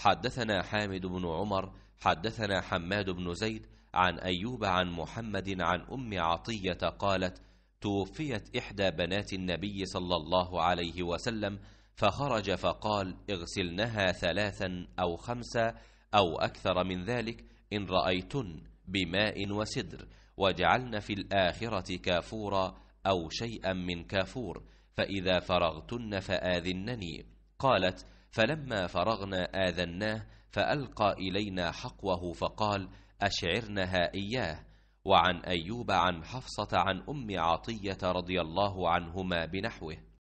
حدثنا حامد بن عمر حدثنا حماد بن زيد عن أيوب عن محمد عن أم عطية قالت توفيت إحدى بنات النبي صلى الله عليه وسلم فخرج فقال اغسلنها ثلاثا أو خمسا أو أكثر من ذلك إن رأيتن بماء وسدر واجعلن في الآخرة كافورا أو شيئا من كافور فإذا فرغتن فآذنني قالت فلما فرغنا آذناه فألقى إلينا حقوه فقال أشعرنها إياه وعن أيوب عن حفصة عن أم عطية رضي الله عنهما بنحوه